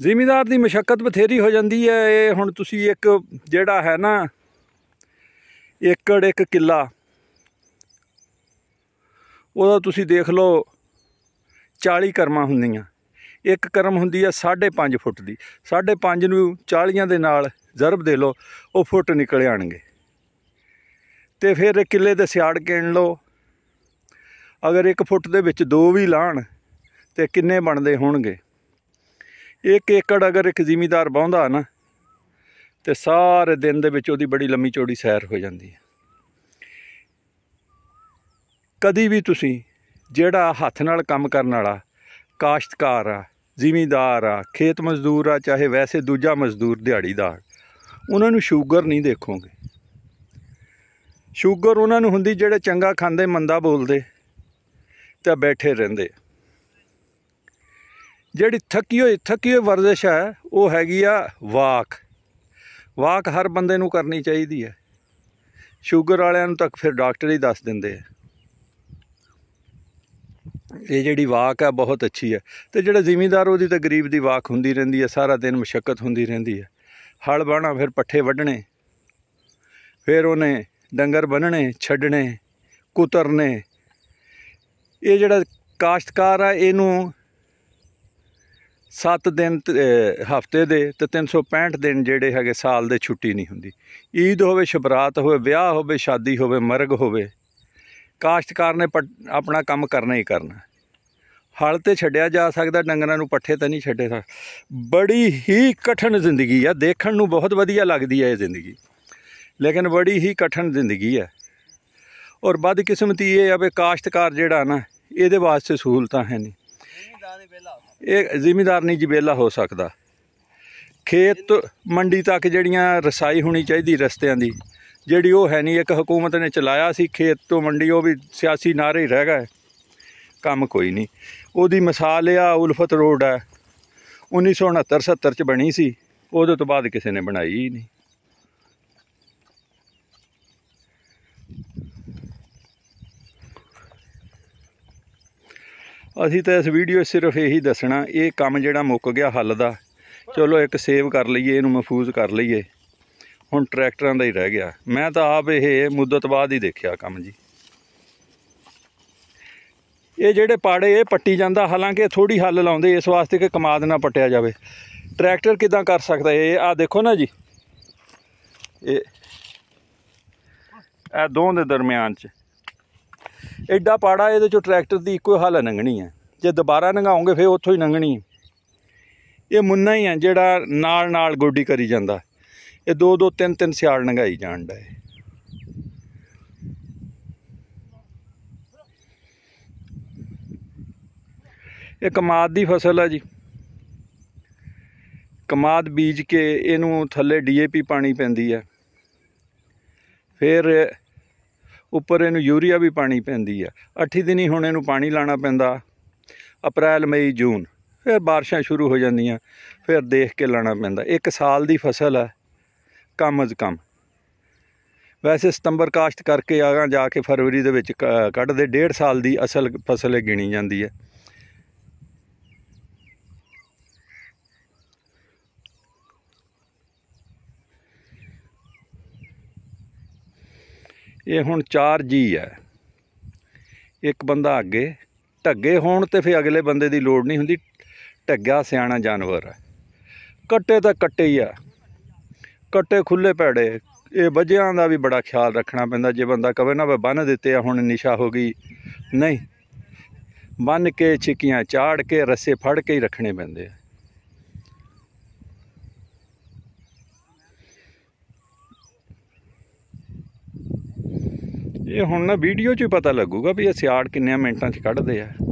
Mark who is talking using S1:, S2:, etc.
S1: ਜ਼ਿਮੀਦਾਰ ਦੀ ਮਸ਼ਕਤ ਬਥੇਰੀ ਹੋ ਜਾਂਦੀ ਹੈ ਇਹ ਹੁਣ ਤੁਸੀਂ ਇੱਕ ਜਿਹੜਾ ਹੈ ਨਾ ਏਕੜ ਇੱਕ ਕਿੱਲਾ ਉਹਦਾ ਤੁਸੀਂ ਦੇਖ ਲਓ 40 ਕਰਮਾਂ ਹੁੰਦੀਆਂ ਇੱਕ ਕਰਮ ਹੁੰਦੀ ਹੈ 5.5 ਫੁੱਟ ਦੀ 5.5 ਨੂੰ 40 ਦੇ ਨਾਲ ਜ਼ਰਬ ਦੇ ਲਓ ਉਹ ਫੁੱਟ ਨਿਕਲ ਆਣਗੇ ਤੇ ਫਿਰ ਕਿੱਲੇ ਦੇ ਸਿਆੜ ਕੇਣ ਲਓ ਅਗਰ 1 ਫੁੱਟ ਦੇ ਵਿੱਚ ਦੋ ਵੀ ਲਾਣ ਤੇ ਕਿੰਨੇ ਬਣਦੇ ਹੋਣਗੇ ਇੱਕ ਏਕੜ ਅਗਰ ਇੱਕ ਜ਼ਿਮੀਦਾਰ ਬਾਉਂਦਾ ਨਾ ਤੇ ਸਾਰੇ ਦਿਨ ਦੇ ਵਿੱਚ ਉਹਦੀ ਬੜੀ ਲੰਮੀ ਚੌੜੀ ਸੈਰ ਹੋ ਜਾਂਦੀ ਹੈ ਕਦੀ ਵੀ ਤੁਸੀਂ ਜਿਹੜਾ ਹੱਥ ਨਾਲ ਕੰਮ ਕਰਨ ਵਾਲਾ ਕਾਸ਼ਤਕਾਰ ਆ ਜ਼ਿਮੀਂਦਾਰ ਆ ਖੇਤ ਮਜ਼ਦੂਰ ਆ ਚਾਹੇ ਵੈਸੇ ਦੂਜਾ ਮਜ਼ਦੂਰ ਦਿਹਾੜੀਦਾਰ ਉਹਨਾਂ ਨੂੰ ਸ਼ੂਗਰ ਨਹੀਂ ਦੇਖੋਗੇ ਸ਼ੂਗਰ ਉਹਨਾਂ ਨੂੰ ਹੁੰਦੀ ਜਿਹੜੇ ਚੰਗਾ ਖਾਂਦੇ ਮੰਦਾ ਬੋਲਦੇ ਤੇ ਬੈਠੇ ਰਹਿੰਦੇ ਜਿਹੜੀ ਥੱਕੀ ਹੋਈ ਥੱਕੀ ਹੋਈ ਵਰਜ਼ਿਸ਼ ਹੈ ਉਹ ਹੈਗੀ ਆ ਵਾਕ ਵਾਕ ਹਰ ਬੰਦੇ ਨੂੰ ਕਰਨੀ ਚਾਹੀਦੀ ਹੈ ਸ਼ੂਗਰ ਵਾਲਿਆਂ ਨੂੰ ਤੱਕ ਫਿਰ ਡਾਕਟਰ ਹੀ ਦੱਸ ਦਿੰਦੇ ਆ ਇਹ ਜਿਹੜੀ ਵਾਕ ਹੈ ਬਹੁਤ ਅੱਛੀ ਹੈ ਤੇ ਜਿਹੜਾ ਜ਼ਿਮੀਂਦਾਰ ਉਹਦੀ ਤਾਂ ਗਰੀਬ ਦੀ ਵਾਕ ਹੁੰਦੀ ਰਹਿੰਦੀ ਹੈ ਸਾਰਾ ਦਿਨ ਮੁਸ਼ਕਲ ਹੁੰਦੀ ਰਹਿੰਦੀ ਹੈ ਹਲ ਬਾਣਾ ਫਿਰ ਪੱਠੇ ਵੱਢਣੇ ਫਿਰ ਉਹਨੇ ਡੰਗਰ ਬੰਨਣੇ ਛੱਡਣੇ ਕੁਤਰਨੇ ਇਹ ਜਿਹੜਾ ਕਾਸ਼ਤਕਾਰ ਆ ਇਹਨੂੰ 7 ਦਿਨ ਹਫਤੇ ਦੇ ਤੇ 365 ਦਿਨ ਜਿਹੜੇ ਹੈਗੇ ਸਾਲ ਦੇ ਛੁੱਟੀ ਨਹੀਂ ਹੁੰਦੀ ਈਦ ਹੋਵੇ ਸ਼ਬਰਾਤ ਹੋਵੇ ਵਿਆਹ ਹੋਵੇ ਸ਼ਾਦੀ ਹੋਵੇ ਮਰਗ ਹੋਵੇ ਕਾਸ਼ਤਕਾਰ ਨੇ ਆਪਣਾ ਕੰਮ ਕਰਨਾ ਹੀ ਕਰਨਾ ਹਲ ਤੇ ਛੱਡਿਆ ਜਾ ਸਕਦਾ ਡੰਗਰਾਂ ਨੂੰ ਪੱਠੇ ਤਾਂ ਨਹੀਂ ਛੱਡੇ ਸਕਦਾ ਬੜੀ ਹੀ ਕਠਨ ਜ਼ਿੰਦਗੀ ਆ ਦੇਖਣ ਨੂੰ ਬਹੁਤ ਵਧੀਆ ਲੱਗਦੀ ਹੈ ਇਹ ਜ਼ਿੰਦਗੀ ਲੇਕਿਨ ਬੜੀ ਹੀ ਕਠਨ ਜ਼ਿੰਦਗੀ ਹੈ ਔਰ ਬਦ ਕਿਸਮਤੀ ਇਹ ਆ ਵੀ ਕਾਸ਼ਤਕਾਰ ਜਿਹੜਾ ਨਾ ਇਹਦੇ ਵਾਸਤੇ ਸਹੂਲਤਾਂ ਹੈ ਨਹੀਂ ਇਹ ਜ਼ਿਮੀਦਾਰ ਨਹੀਂ ਜੀ ਹੋ ਸਕਦਾ ਖੇਤ ਮੰਡੀ ਤੱਕ ਜਿਹੜੀਆਂ ਰਸਾਈ ਹੋਣੀ ਚਾਹੀਦੀ ਰਸਤਿਆਂ ਦੀ ਜਿਹੜੀ ਉਹ ਹੈ ਨਹੀਂ ਇੱਕ ਹਕੂਮਤ ਨੇ ਚਲਾਇਆ ਸੀ ਖੇਤ ਤੋਂ ਮੰਡੀ ਉਹ ਵੀ ਸਿਆਸੀ ਨਾਰੇ ਹੀ ਰਹਿ ਗਏ ਕੰਮ ਕੋਈ ਨਹੀਂ ਉਹਦੀ ਮਿਸਾਲ ਆ ਉਲਫਤ ਰੋਡ ਆ 1969 70 ਚ ਬਣੀ ਸੀ ਉਹਦੇ ਤੋਂ ਬਾਅਦ ਕਿਸੇ ਨੇ ਬਣਾਈ ਹੀ ਨਹੀਂ ਅਸੀਂ ਤਾਂ ਇਸ ਵੀਡੀਓ ਸਿਰਫ ਇਹੀ ਦੱਸਣਾ ਇਹ ਕੰਮ ਜਿਹੜਾ ਮੁੱਕ ਗਿਆ ਹੱਲ ਦਾ ਚਲੋ ਇੱਕ ਸੇਵ ਕਰ ਲਈਏ ਇਹਨੂੰ ਮਹਿਫੂਜ਼ ਕਰ ਲਈਏ ਹੁਣ ਟਰੈਕਟਰਾਂ ਦਾ ਹੀ ਰਹਿ ਗਿਆ ਮੈਂ ਤਾਂ ਆਪ ਇਹ ਮੁੱਦਤ ਬਾਅਦ ਹੀ ਦੇਖਿਆ ਕੰਮ ਜੀ ਇਹ ਜਿਹੜੇ ਪਾੜੇ ਇਹ ਪੱਟੀ ਜਾਂਦਾ ਹਾਲਾਂਕਿ ਥੋੜੀ ਹੱਲ ਲਾਉਂਦੇ ਇਸ ਵਾਸਤੇ ਕਿ ਕਮਾਦ ਨਾ ਪਟਿਆ ਜਾਵੇ ਟਰੈਕਟਰ ਕਿਦਾਂ ਕਰ ਸਕਦਾ ਇਹ ਆ ਦੇਖੋ ਨਾ ਜੀ ਇਹ ਇਹ ਦੋਹਾਂ ਦੇ ਦਰਮਿਆਨ 'ਚ ਐਡਾ ਪਾੜਾ ਇਹਦੇ ਚੋਂ ਟਰੈਕਟਰ ਦੀ ਇੱਕੋ ਹੱਲ ਨੰਗਣੀ ਹੈ ਜੇ ਦੁਬਾਰਾ ਨੰਗਾਉਂਗੇ ਫੇਰ ਉੱਥੋਂ ਹੀ ਨੰਗਣੀ ਇਹ ਮੁੰਨਾ ਹੀ ਹੈ ਜਿਹੜਾ ਨਾਲ ਨਾਲ ਗੋਡੀ ਕਰੀ ਜਾਂਦਾ ਇਹ ਦੋ ਦੋ ਤਿੰਨ ਤਿੰਨ ਸਿਆਲ ਨੰਗਾਈ ਜਾਂਦਾ ਹੈ ਇਹ ਕਮਾਦ ਦੀ ਫਸਲ ਹੈ ਜੀ ਕਮਾਦ ਬੀਜ ਕੇ ਇਹਨੂੰ ਥੱਲੇ ਡੀਏਪੀ ਪਾਣੀ ਪੈਂਦੀ ਹੈ ਫਿਰ ਉੱਪਰ ਇਹਨੂੰ ਯੂਰੀਆ ਵੀ ਪਾਣੀ ਪੈਂਦੀ ਆ 8 ਦਿਨੀ ਹੁਣ ਇਹਨੂੰ ਪਾਣੀ ਲਾਣਾ ਪੈਂਦਾ ਅਪ੍ਰੈਲ ਮਈ ਜੂਨ ਫਿਰ ਬਾਰਿਸ਼ਾਂ ਸ਼ੁਰੂ ਹੋ ਜਾਂਦੀਆਂ ਫਿਰ ਦੇਖ ਕੇ ਲਾਣਾ ਪੈਂਦਾ ਇੱਕ ਸਾਲ ਦੀ ਫਸਲ ਹੈ ਕਮ ਅਜ਼ ਕਮ ਵੈਸੇ ਸਤੰਬਰ ਕਾਸ਼ਤ ਕਰਕੇ ਆਗਾ ਜਾ ਕੇ ਫਰਵਰੀ ਦੇ ਵਿੱਚ ਕੱਢਦੇ ਡੇਢ ਸਾਲ ਦੀ ਅਸਲ ਫਸਲ ਗਿਣੀ ਜਾਂਦੀ ਹੈ ਇਹ ਹੁਣ 4G ਹੈ ਇੱਕ ਬੰਦਾ ਅੱਗੇ ਢੱਗੇ ਹੋਣ ਤੇ ਫੇ ਅਗਲੇ ਬੰਦੇ ਦੀ ਲੋੜ ਨਹੀਂ ਹੁੰਦੀ ਢੱਗਾ ਸਿਆਣਾ ਜਾਨਵਰ ਹੈ ਕੱਟੇ ਤਾਂ ਕੱਟੇ ਹੀ ਆ ਕੱਟੇ ਖੁੱਲੇ ਪੈੜੇ ਇਹ ਵਜਿਆਂ ਦਾ ਵੀ ਬੜਾ ਖਿਆਲ ਰੱਖਣਾ ਪੈਂਦਾ ਜੇ ਬੰਦਾ ਕਵੇ ਨਾ ਵੇ ਬੰਨ ਦਿੱਤੇ ਆ ਹੁਣ ਨਿਸ਼ਾ ਹੋ ਗਈ ਨਹੀਂ ਬੰਨ ਕੇ ਛਿਕੀਆਂ ਚਾੜ ਕੇ ਰਸੇ ਫੜ ਕੇ ਹੀ ਰੱਖਣੇ ਪੈਂਦੇ ਆ ਇਹ ਹੁਣ ਨਾ ਵੀਡੀਓ 'ਚ ਹੀ ਪਤਾ ਲੱਗੂਗਾ ਵੀ ਇਹ ਸਿਆੜ ਕਿੰਨੇ ਮਿੰਟਾਂ 'ਚ ਕੱਢਦੇ ਆ